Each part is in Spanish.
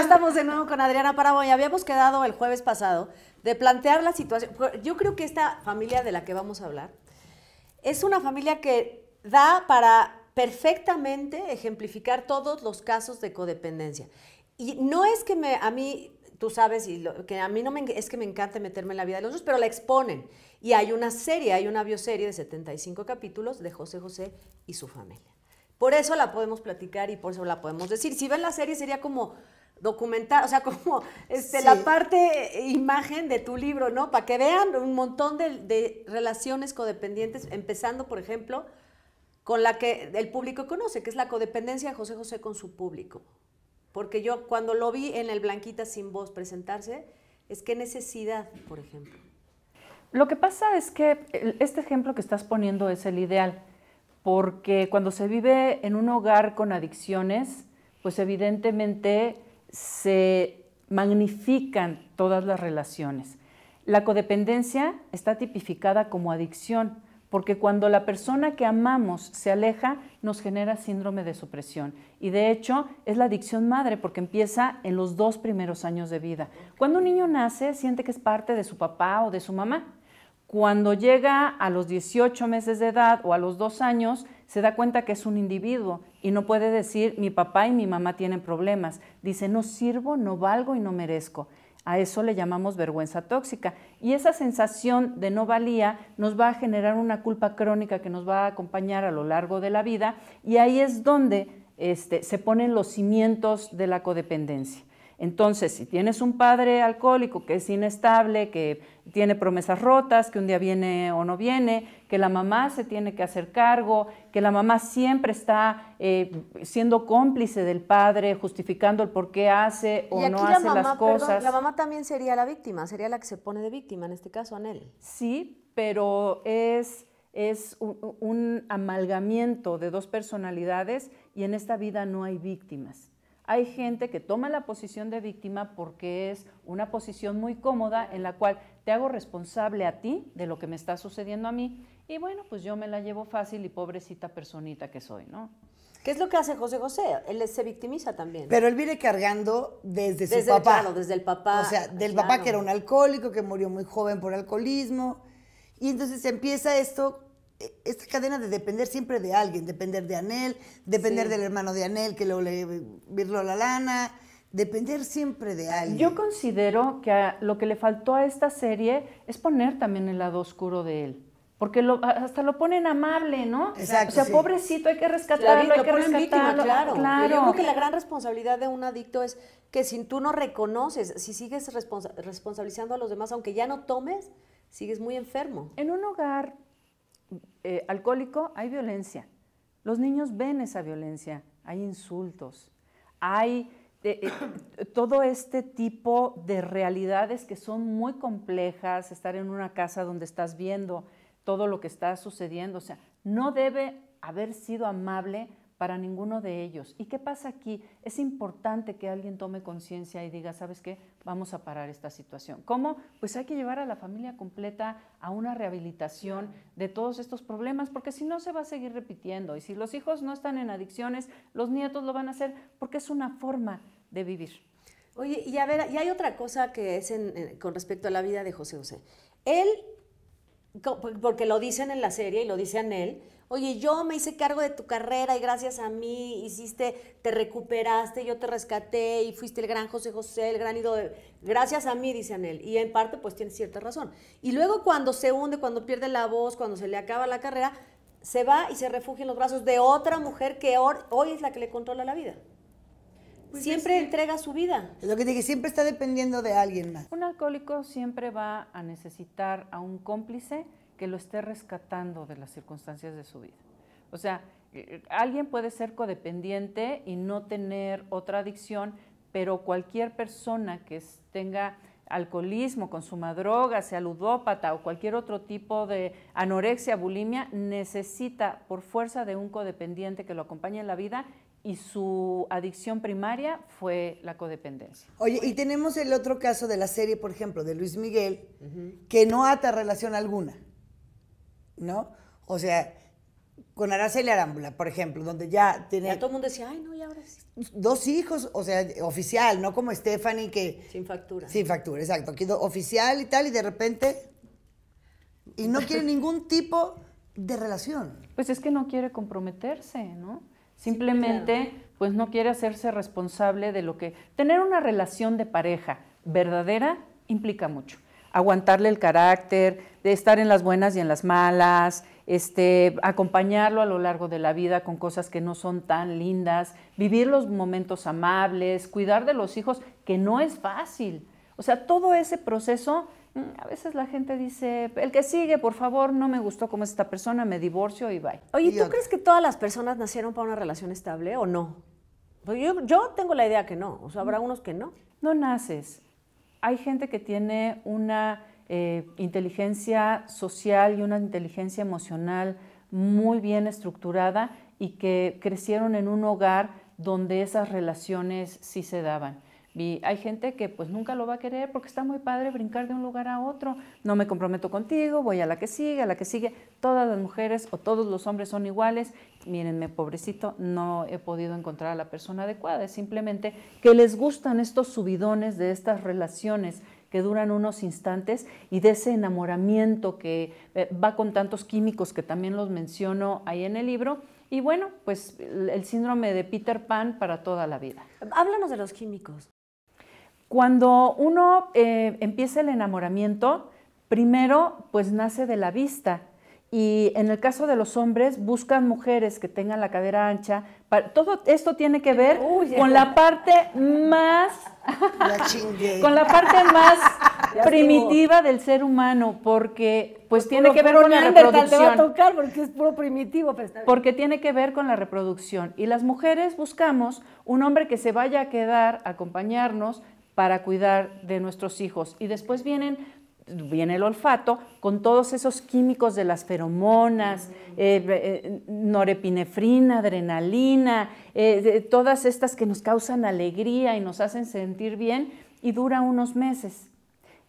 estamos de nuevo con Adriana y Habíamos quedado el jueves pasado de plantear la situación. Yo creo que esta familia de la que vamos a hablar es una familia que da para perfectamente ejemplificar todos los casos de codependencia. Y no es que me, a mí, tú sabes, que a mí no me, es que me encanta meterme en la vida de los otros, pero la exponen. Y hay una serie, hay una bioserie de 75 capítulos de José José y su familia. Por eso la podemos platicar y por eso la podemos decir. Si ven la serie sería como documentar, o sea, como este, la parte imagen de tu libro, ¿no? Para que vean un montón de, relaciones codependientes, empezando, por ejemplo, con la que el público conoce, que es la codependencia de José José con su público. Porque yo cuando lo vi en el Blanquita sin voz presentarse, es que necesidad, por ejemplo. Lo que pasa es que este ejemplo que estás poniendo es el ideal, porque cuando se vive en un hogar con adicciones, pues evidentemente se magnifican todas las relaciones. La codependencia está tipificada como adicción, porque cuando la persona que amamos se aleja, nos genera síndrome de supresión. Y de hecho, es la adicción madre, porque empieza en los dos primeros años de vida. Cuando un niño nace, siente que es parte de su papá o de su mamá. Cuando llega a los 18 meses de edad o a los dos años, se da cuenta que es un individuo y no puede decir mi papá y mi mamá tienen problemas. Dice no sirvo, no valgo y no merezco. A eso le llamamos vergüenza tóxica. Y esa sensación de no valía nos va a generar una culpa crónica que nos va a acompañar a lo largo de la vida y ahí es donde este, se ponen los cimientos de la codependencia. Entonces, si tienes un padre alcohólico que es inestable, que tiene promesas rotas, que un día viene o no viene, que la mamá se tiene que hacer cargo, que la mamá siempre está eh, siendo cómplice del padre, justificando el por qué hace o no hace las cosas. la mamá también sería la víctima, sería la que se pone de víctima, en este caso, Anel. Sí, pero es un, un, amalgamiento de dos personalidades y en esta vida no hay víctimas hay gente que toma la posición de víctima porque es una posición muy cómoda en la cual te hago responsable a ti de lo que me está sucediendo a mí y bueno, pues yo me la llevo fácil y pobrecita personita que soy, ¿no? ¿Qué es lo que hace José José? Él se victimiza también. Pero él viene cargando desde, su papá. desde el papá. O sea, del papá que era un alcohólico, que murió muy joven por alcoholismo. Y entonces empieza esto esta cadena de depender siempre de alguien, depender de Anel, depender del hermano de Anel que lo le a la lana, depender siempre de alguien. Yo considero que lo que le faltó a esta serie es poner también el lado oscuro de él. Porque lo, hasta lo ponen amable, ¿no? o sea, pobrecito, hay que rescatarlo, claro, hay que rescatarlo. claro. Yo creo que la gran responsabilidad de un adicto es que si tú no reconoces, si sigues responsabilizando a los demás, aunque ya no tomes, sigues muy enfermo. En un hogar eh, alcohólico, hay violencia. Los niños ven esa violencia, hay insultos, hay eh, eh, todo este tipo de realidades que son muy complejas, estar en una casa donde estás viendo todo lo que está sucediendo, o sea, no debe haber sido amable para ninguno de ellos. ¿Y qué pasa aquí? Es importante que alguien tome conciencia y diga, ¿sabes qué? Vamos a parar esta situación. ¿Cómo? Pues hay que llevar a la familia completa a una rehabilitación de todos estos problemas, porque si no se va a seguir repitiendo. Y si los hijos no están en adicciones, los nietos lo van a hacer, porque es una forma de vivir. Oye, y a ver, y hay otra cosa que es con respecto a la vida de José José. Él porque lo dicen en la serie y lo dice él, oye, yo me hice cargo de tu carrera y gracias a mí hiciste, te recuperaste, yo te rescaté y fuiste el gran José José, el gran ídolo. Gracias a mí, dice Anel. Y en parte, pues tiene cierta razón. Y luego cuando se hunde, cuando pierde la voz, cuando se le acaba la carrera, se va y se refugia en los brazos de otra mujer que hoy es la que le controla la vida. Pues siempre entrega su vida. Es lo que dije, siempre está dependiendo de alguien más. Un alcohólico siempre va a necesitar a un cómplice que lo esté rescatando de las circunstancias de su vida. O sea, eh, alguien puede ser codependiente y no tener otra adicción, pero cualquier persona que tenga alcoholismo, consuma drogas, sea ludópata o cualquier otro tipo de anorexia, bulimia, necesita por fuerza de un codependiente que lo acompañe en la vida y su adicción primaria fue la codependencia. Oye, y tenemos el otro caso de la serie, por ejemplo, de Luis Miguel, que no ata relación alguna, ¿no? O sea, con Araceli Arámbula, por ejemplo, donde ya tenía... Ya todo el mundo decía, ay, no, y ahora sí. Dos hijos, o sea, oficial, no como Stephanie que... Sin factura. Sin factura, exacto. oficial y tal, y de repente... Y no quiere ningún tipo de relación. Pues es que no quiere comprometerse, ¿no? Simplemente, pues no quiere hacerse responsable de lo que... Tener una relación de pareja verdadera implica mucho. Aguantarle el carácter, de estar en las buenas y en las malas, este, acompañarlo a lo largo de la vida con cosas que no son tan lindas, vivir los momentos amables, cuidar de los hijos, que no es fácil. O sea, todo ese proceso Mm, a veces la gente dice, el que sigue, por favor, no me gustó cómo es esta persona, me divorcio y bye. Oye, ¿tú crees que todas las personas nacieron para una relación estable o no? Pues yo, tengo la idea que no, o sea, habrá mm. unos que no. No naces. Hay gente que tiene una eh, inteligencia social y una inteligencia emocional muy bien estructurada y que crecieron en un hogar donde esas relaciones sí se daban hay gente que pues nunca lo va a querer porque está muy padre brincar de un lugar a otro. No me comprometo contigo, voy a la que sigue, a la que sigue. Todas las mujeres o todos los hombres son iguales. Mírenme, pobrecito, no he podido encontrar a la persona adecuada. Es simplemente que les gustan estos subidones de estas relaciones que duran unos instantes y de ese enamoramiento que eh, va con tantos químicos que también los menciono ahí en el libro. Y bueno, pues el síndrome de Peter Pan para toda la vida. Háblanos de los químicos. Cuando uno eh, empieza el enamoramiento, primero pues nace de la vista. Y en el caso de los hombres, buscan mujeres que tengan la cadera ancha. Todo esto tiene que ver con la parte más... con la parte más primitiva del ser humano, porque pues, tiene que ver con la reproducción. a tocar porque es puro primitivo. Porque tiene que ver con la reproducción. Y las mujeres buscamos un hombre que se vaya a quedar, a acompañarnos, para cuidar de nuestros hijos. Y después vienen viene el olfato, con todos esos químicos de las feromonas, mm. eh, eh, norepinefrina, adrenalina, eh, todas estas que nos causan alegría y nos hacen sentir bien, y dura unos meses.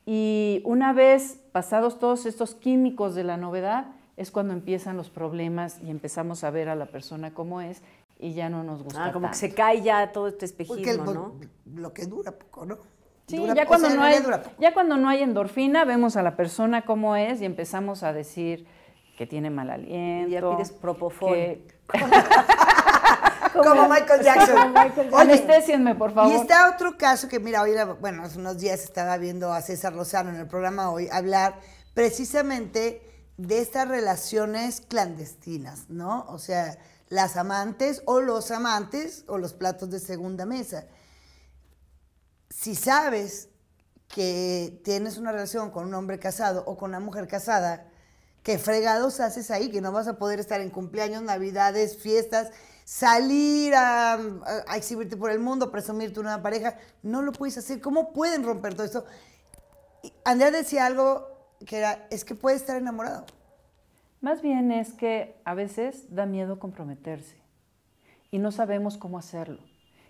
Y una vez pasados todos estos químicos de la novedad, es cuando empiezan los problemas y empezamos a ver a la persona como es y ya no nos gusta. Ah, como que se cae ya todo este espejismo, ¿no? Lo que dura poco, ¿no? Sí, ya, cuando no hay, ya cuando no hay endorfina, vemos a la persona cómo es y empezamos a decir que tiene mal aliento. Y ya pides propofol. como, Michael Jackson. Anestésienme, por favor. Y está otro caso que, mira, hoy, bueno, hace unos días estaba viendo a César Lozano en el programa hoy hablar precisamente de estas relaciones clandestinas, ¿no? O sea, las amantes o los amantes o los platos de segunda mesa. Si sabes que tienes una relación con un hombre casado o con una mujer casada, ¿qué fregados haces ahí, que no vas a poder estar en cumpleaños, navidades, fiestas, salir a, exhibirte por el mundo, presumirte una pareja, no lo puedes hacer. ¿Cómo pueden romper todo esto? Andrea decía algo que era, es que puedes estar enamorado. Más bien es que a veces da miedo comprometerse y no sabemos cómo hacerlo.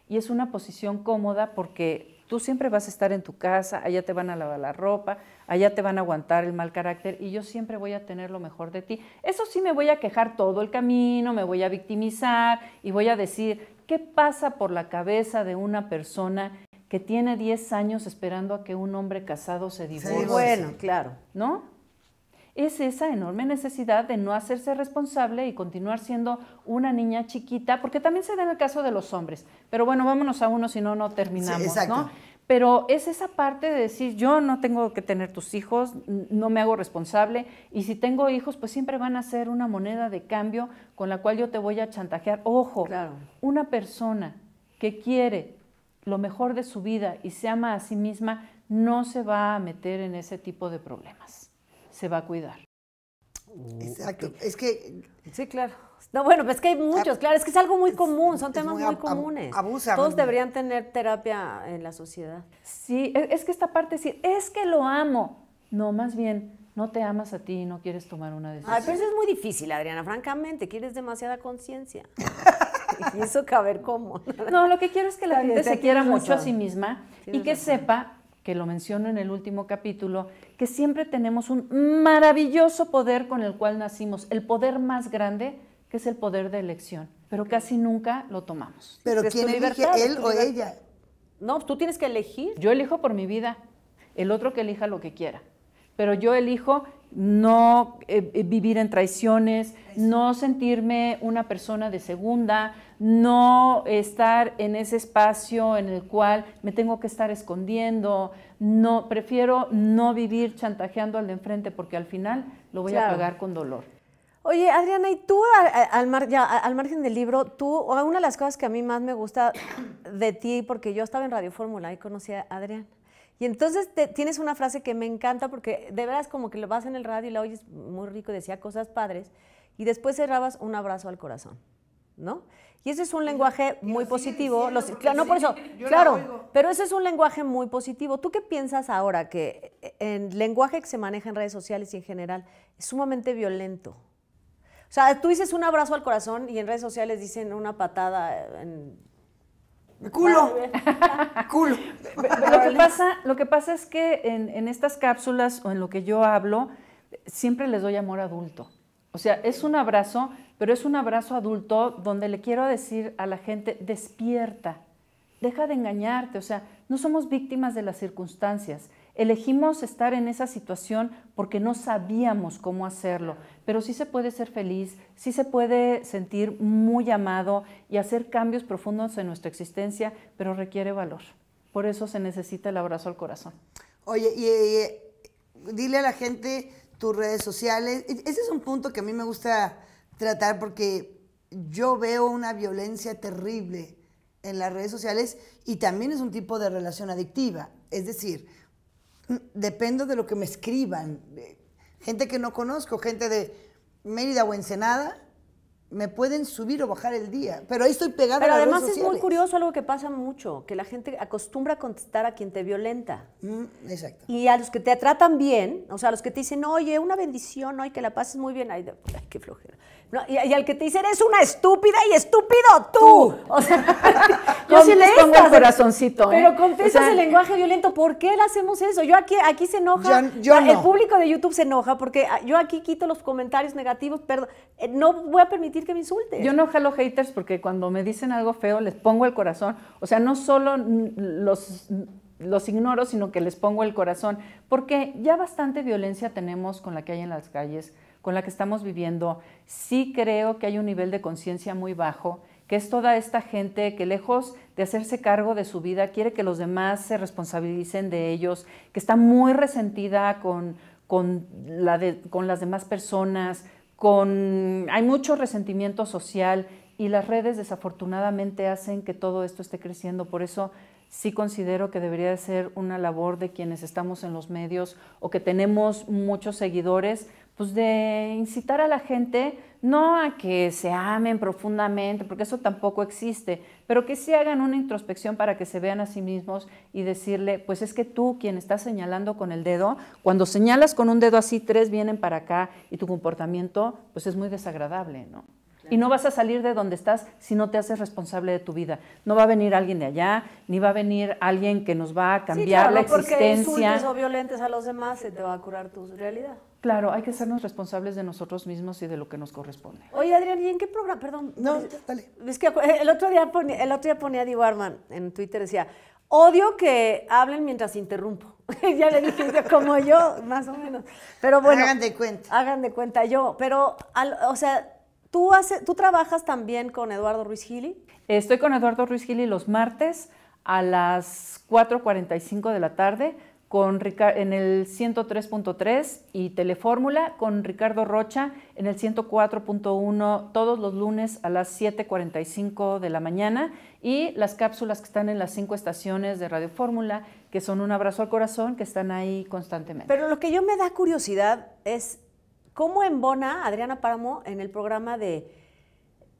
Y es una posición cómoda porque tú siempre vas a estar en tu casa, allá te van a lavar la ropa, allá te van a aguantar el mal carácter y yo siempre voy a tener lo mejor de ti. Eso sí me voy a quejar todo el camino, me voy a victimizar y voy a decir, ¿qué pasa por la cabeza de una persona que tiene 10 años esperando a que un hombre casado se divorcie? Sí, bueno, claro. ¿No? es esa enorme necesidad de no hacerse responsable y continuar siendo una niña chiquita, porque también se da en el caso de los hombres. Pero bueno, vámonos a uno, si no, no terminamos, Pero es esa parte de decir, yo no tengo que tener tus hijos, no me hago responsable, y si tengo hijos, pues siempre van a ser una moneda de cambio con la cual yo te voy a chantajear. Ojo, una persona que quiere lo mejor de su vida y se ama a sí misma, no se va a meter en ese tipo de problemas se va a cuidar. Exacto. Es que. Sí, claro. No, bueno, pues es que hay muchos, ah, claro, es que es algo muy común, son temas muy, comunes. Todos deberían tener terapia en la sociedad. Sí, e, es que esta parte decir, es que lo amo. No, más bien, no te amas a ti y no quieres tomar una decisión. Ay, pero eso es muy difícil, Adriana, francamente, quieres demasiada conciencia. y eso ver cómo. no, lo que quiero es que la gente se quiera mucho a sí misma y que sepa que lo menciono en el último capítulo, que siempre tenemos un maravilloso poder con el cual nacimos, el poder más grande, que es el poder de elección, pero casi nunca lo tomamos. ¿Pero quién elige, él o ella? No, tú tienes que elegir. Yo elijo por mi vida, el otro que elija lo que quiera, pero yo elijo no eh, vivir en traiciones, no sentirme una persona de segunda, no estar en ese espacio en el cual me tengo que estar escondiendo, no prefiero no vivir chantajeando al de enfrente porque al final lo voy a pagar con dolor. Oye, Adriana, y tú al, margen del libro, tú, una de las cosas que a mí más me gusta de ti, porque yo estaba en Radio Fórmula y conocí a Adriana, y entonces tienes una frase que me encanta porque de veras como que lo vas en el radio y la oyes muy rico, decía cosas padres, y después cerrabas un abrazo al corazón, ¿no? Y ese es un lenguaje muy positivo. claro, no por eso, claro, pero ese es un lenguaje muy positivo. ¿Tú qué piensas ahora que el lenguaje que se maneja en redes sociales y en general es sumamente violento? O sea, tú dices un abrazo al corazón y en redes sociales dicen una patada en Culo. Culo. Lo que pasa, es que en, en, estas cápsulas o en lo que yo hablo, siempre les doy amor adulto. O sea, es un abrazo, pero es un abrazo adulto donde le quiero decir a la gente, despierta, deja de engañarte, o sea, no somos víctimas de las circunstancias. Elegimos estar en esa situación porque no sabíamos cómo hacerlo, pero sí se puede ser feliz, sí se puede sentir muy amado y hacer cambios profundos en nuestra existencia, pero requiere valor. Por eso se necesita el abrazo al corazón. Oye, y, eh, dile a la gente tus redes sociales. E, ese es un punto que a mí me gusta tratar porque yo veo una violencia terrible en las redes sociales y también es un tipo de relación adictiva. Es decir, dependo de lo que me escriban. Eh, gente que no conozco, gente de Mérida o Ensenada, me pueden subir o bajar el día, pero ahí estoy pegada pero además es muy curioso algo que pasa mucho, que la gente acostumbra a contestar a quien te violenta. Mm, exacto. Y a los que te tratan bien, o sea, a los que te dicen, oye, una bendición, hoy que la pases muy bien, ay qué flojera y, al que te dicen, eres una estúpida y estúpido tú. O sea, yo sí les pongo el corazoncito. ¿eh? Pero confiesas el lenguaje violento. ¿Por qué le hacemos eso? Yo aquí, aquí se enoja. El público de YouTube se enoja porque ah, yo aquí quito los comentarios negativos. Perdón, eh, no voy a permitir que me insulten. Yo no los haters porque cuando me dicen algo feo les pongo el corazón. O sea, no solo los los ignoro, sino que les pongo el corazón, porque ya bastante violencia tenemos con la que hay en las calles, con la que estamos viviendo, sí creo que hay un nivel de conciencia muy bajo, que es toda esta gente que lejos de hacerse cargo de su vida, quiere que los demás se responsabilicen de ellos, que está muy resentida con, con, las demás personas, con, hay mucho resentimiento social y las redes desafortunadamente hacen que todo esto esté creciendo. Por eso sí considero que debería de ser una labor de quienes estamos en los medios o que tenemos muchos seguidores pues de incitar a la gente no a que se amen profundamente, porque eso tampoco existe, pero que sí hagan una introspección para que se vean a sí mismos y decirle, pues es que tú quien estás señalando con el dedo, cuando señalas con un dedo así, tres vienen para acá y tu comportamiento pues es muy desagradable, ¿no? Y no vas a salir de donde estás si no te haces responsable de tu vida. No va a venir alguien de allá, ni va a venir alguien que nos va a cambiar sí, la existencia. Porque o violentes a los demás se te va a curar tu realidad. Claro, hay que sernos responsables de nosotros mismos y de lo que nos corresponde. Oye, Adrián, ¿y en qué programa? Perdón. No, dale. el otro día ponía, el otro día ponía en Twitter, decía, Odio que hablen mientras interrumpo. ya le dije, como yo, más o menos. Pero bueno. Hagan de cuenta. Hagan de cuenta yo. Pero, o sea, ¿Tú, trabajas también con Eduardo Ruiz Gili? Estoy con Eduardo Ruiz Gili los martes a las 4.45 de la tarde con en el 103.3 y Telefórmula con Ricardo Rocha en el 104.1 todos los lunes a las 7.45 de la mañana y las cápsulas que están en las cinco estaciones de Radio Fórmula, que son un abrazo al corazón, que están ahí constantemente. Pero lo que yo me da curiosidad es ¿Cómo embona Adriana Páramo en el programa de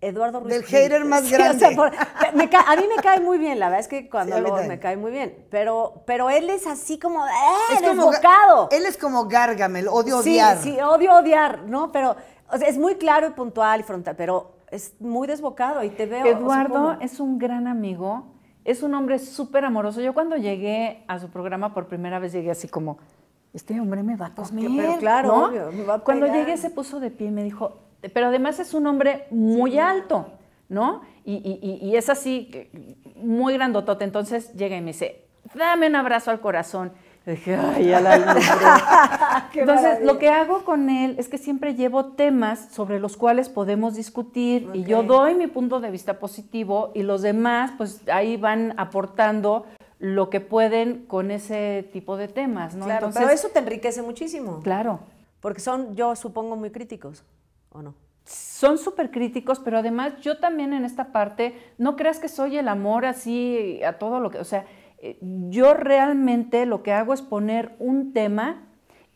Eduardo Ruiz? Del hater más grande. a mí me cae muy bien, la verdad es que cuando me cae muy bien. Pero, pero él es así como, ¡eh! desbocado. él es como Gargamel, odio odiar. Sí, sí, odio odiar, ¿no? Pero es muy claro y puntual y frontal, pero es muy desbocado y te veo. Eduardo es un gran amigo, es un hombre súper amoroso. Yo cuando llegué a su programa por primera vez llegué así como este hombre me va a pues, comer. pero claro, Cuando llegué se puso de pie y me dijo, pero además es un hombre muy alto, ¿no? Y, es así, muy grandotote. Entonces llega y me dice, dame un abrazo al corazón. ay, la Entonces, lo que hago con él es que siempre llevo temas sobre los cuales podemos discutir y yo doy mi punto de vista positivo y los demás, pues ahí van aportando lo que pueden con ese tipo de temas, ¿no? Claro, pero eso te enriquece muchísimo. Claro. Porque son, yo supongo, muy críticos, ¿o no? Son súper críticos, pero además yo también en esta parte, no creas que soy el amor así a todo lo que, o sea, eh, yo realmente lo que hago es poner un tema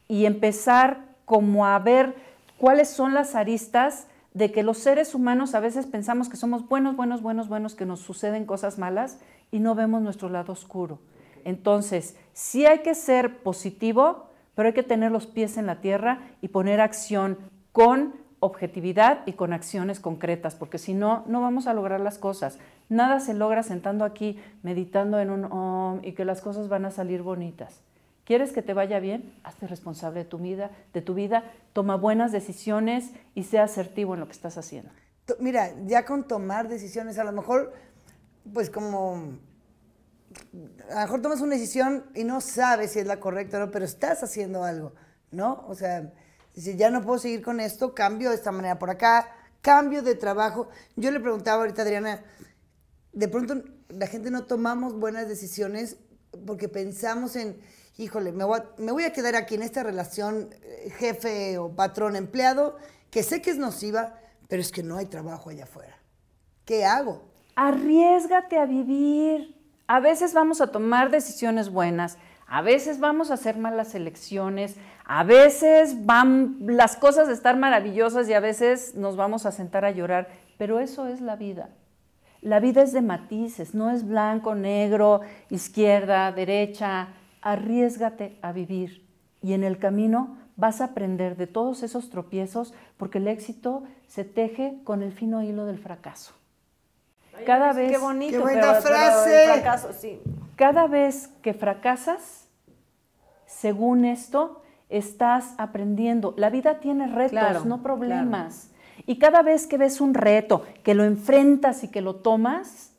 y empezar como a ver cuáles son las aristas de que los seres humanos a veces pensamos que somos buenos, buenos, buenos, buenos, que nos suceden cosas malas y no vemos nuestro lado oscuro. Entonces, sí hay que ser positivo, pero hay que tener los pies en la tierra y poner acción con objetividad y con acciones concretas, porque si no, no vamos a lograr las cosas. Nada se logra sentando aquí, meditando en un om y que las cosas van a salir bonitas. ¿Quieres que te vaya bien? Hazte responsable de tu vida, de tu vida, toma buenas decisiones y sea asertivo en lo que estás haciendo. Mira, ya con tomar decisiones, a lo mejor, pues como, a lo mejor tomas una decisión y no sabes si es la correcta o no, pero estás haciendo algo, ¿no? O sea, si ya no puedo seguir con esto, cambio de esta manera por acá, cambio de trabajo. Yo le preguntaba ahorita Adriana, de pronto la gente no tomamos buenas decisiones porque pensamos en híjole, me voy, a, quedar aquí en esta relación eh, jefe o patrón empleado, que sé que es nociva, pero es que no hay trabajo allá afuera. ¿Qué hago? Arriesgate a vivir. A veces vamos a tomar decisiones buenas, a veces vamos a hacer malas elecciones, a veces van las cosas a estar maravillosas y a veces nos vamos a sentar a llorar, pero eso es la vida. La vida es de matices, no es blanco, negro, izquierda, derecha, arriesgate a vivir y en el camino vas a aprender de todos esos tropiezos porque el éxito se teje con el fino hilo del fracaso. Cada vez qué bonito, frase. Cada vez que fracasas, según esto, estás aprendiendo. La vida tiene retos, no problemas. Y cada vez que ves un reto, que lo enfrentas y que lo tomas,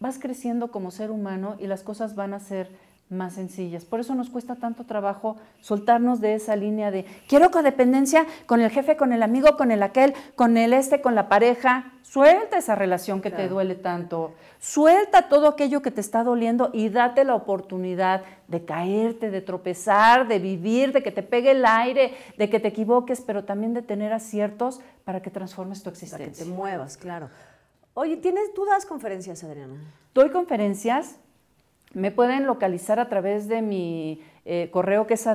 vas creciendo como ser humano y las cosas van a ser más sencillas. Por eso nos cuesta tanto trabajo soltarnos de esa línea de quiero codependencia con el jefe, con el amigo, con el aquel, con el este, con la pareja. Suelta esa relación que te duele tanto. Suelta todo aquello que te está doliendo y date la oportunidad de caerte, de tropezar, de vivir, de que te pegue el aire, de que te equivoques, pero también de tener aciertos para que transformes tu existencia. Para que te muevas, claro. Oye, ¿tienes, ¿tú das conferencias, Adriana? Doy conferencias, me pueden localizar a través de mi eh, correo que es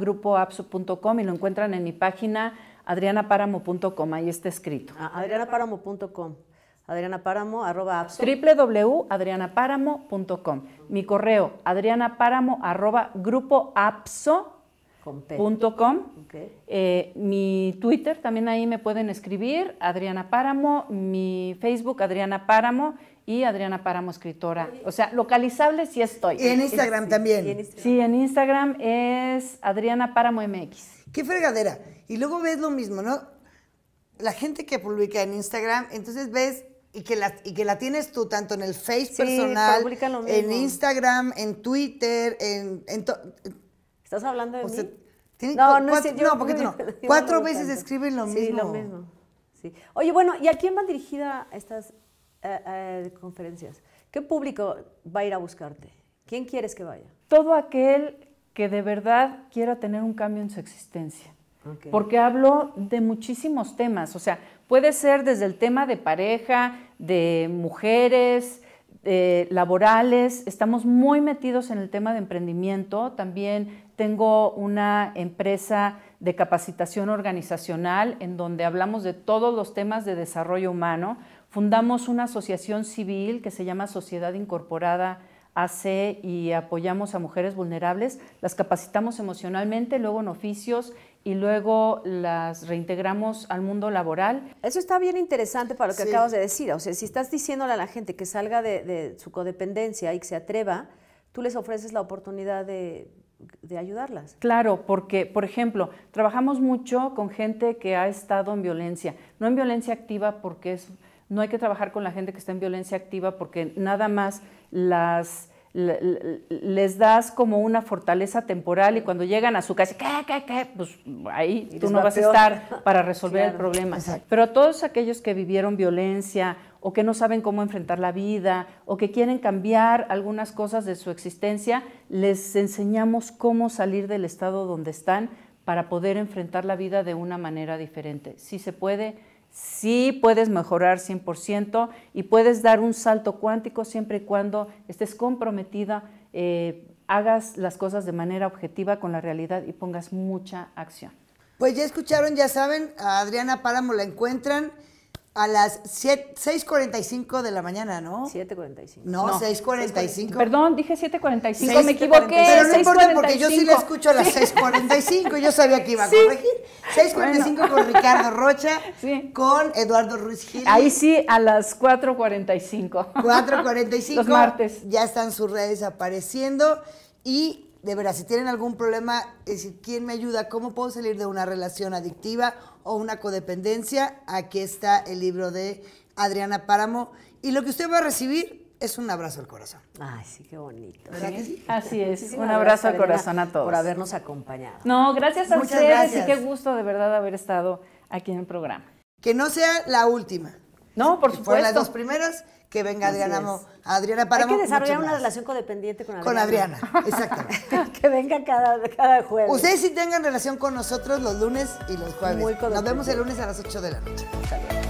@grupoapso.com y lo encuentran en mi página adrianapáramo.com, ahí está escrito. Ah, adrianaparamo.com, adrianapáramo.com. www.adrianaparamo.com Mi correo, Adriana eh, mi Twitter, también ahí me pueden escribir, Adriana Páramo, mi Facebook, Adriana Páramo, y Adriana Páramo, escritora. O sea, localizable sí estoy. Y en Instagram también. Sí, en Instagram es Adriana Páramo MX. Qué fregadera. Y luego ves lo mismo, ¿no? La gente que publica en Instagram, entonces ves y que la, y que la tienes tú tanto en el Face personal, en Instagram, en Twitter, en... ¿Estás hablando de no, no, cuatro, no, porque tú no. Cuatro veces escriben lo mismo. Sí, lo mismo. Oye, bueno, ¿y a quién van dirigidas estas de conferencias, ¿qué público va a ir a buscarte? ¿Quién quieres que vaya? Todo aquel que de verdad quiera tener un cambio en su existencia. Porque hablo de muchísimos temas, o sea, puede ser desde el tema de pareja, de mujeres, laborales, estamos muy metidos en el tema de emprendimiento, también tengo una empresa de capacitación organizacional en donde hablamos de todos los temas de desarrollo humano, Fundamos una asociación civil que se llama Sociedad Incorporada AC y apoyamos a mujeres vulnerables, las capacitamos emocionalmente, luego en oficios y luego las reintegramos al mundo laboral. Eso está bien interesante para lo que acabas de decir. O sea, si estás diciéndole a la gente que salga de, de su codependencia y que se atreva, tú les ofreces la oportunidad de, de ayudarlas. Claro, porque, por ejemplo, trabajamos mucho con gente que ha estado en violencia, no en violencia activa porque es no hay que trabajar con la gente que está en violencia activa porque nada más las les das como una fortaleza temporal y cuando llegan a su casa, ¿qué, Pues ahí tú no vas a estar para resolver el problema. Pero a todos aquellos que vivieron violencia o que no saben cómo enfrentar la vida o que quieren cambiar algunas cosas de su existencia, les enseñamos cómo salir del estado donde están para poder enfrentar la vida de una manera diferente. Si se puede, sí puedes mejorar 100% y puedes dar un salto cuántico siempre y cuando estés comprometida, eh, hagas las cosas de manera objetiva con la realidad y pongas mucha acción. Pues ya escucharon, ya saben, a Adriana Páramo la encuentran a las 6.45 de la mañana, ¿no? 7.45. No, 6.45. Perdón, dije 7.45, me equivoqué. Pero no importa porque yo sí la escucho a las 6.45, yo sabía que iba a corregir. 6.45 con Ricardo Rocha, con Eduardo Ruiz Gil. Ahí sí, a las 4.45. 4.45. Los martes. Ya están sus redes apareciendo y de veras, si tienen algún problema, es decir, ¿quién me ayuda? ¿Cómo puedo salir de una relación adictiva o una codependencia, aquí está el libro de Adriana Páramo. Y lo que usted va a recibir es un abrazo al corazón. Ay, sí, qué bonito. Así es. un abrazo al corazón a todos. Por habernos acompañado. No, gracias a ustedes y qué gusto de verdad haber estado aquí en el programa. Que no sea la última. No, por supuesto. Fue las dos primeras que venga Adriana, Hay que desarrollar una relación codependiente con Adriana. Con Adriana, exactamente. que venga cada, cada jueves. Ustedes sí tengan relación con nosotros los lunes y los jueves. Nos vemos el lunes a las 8 de la noche.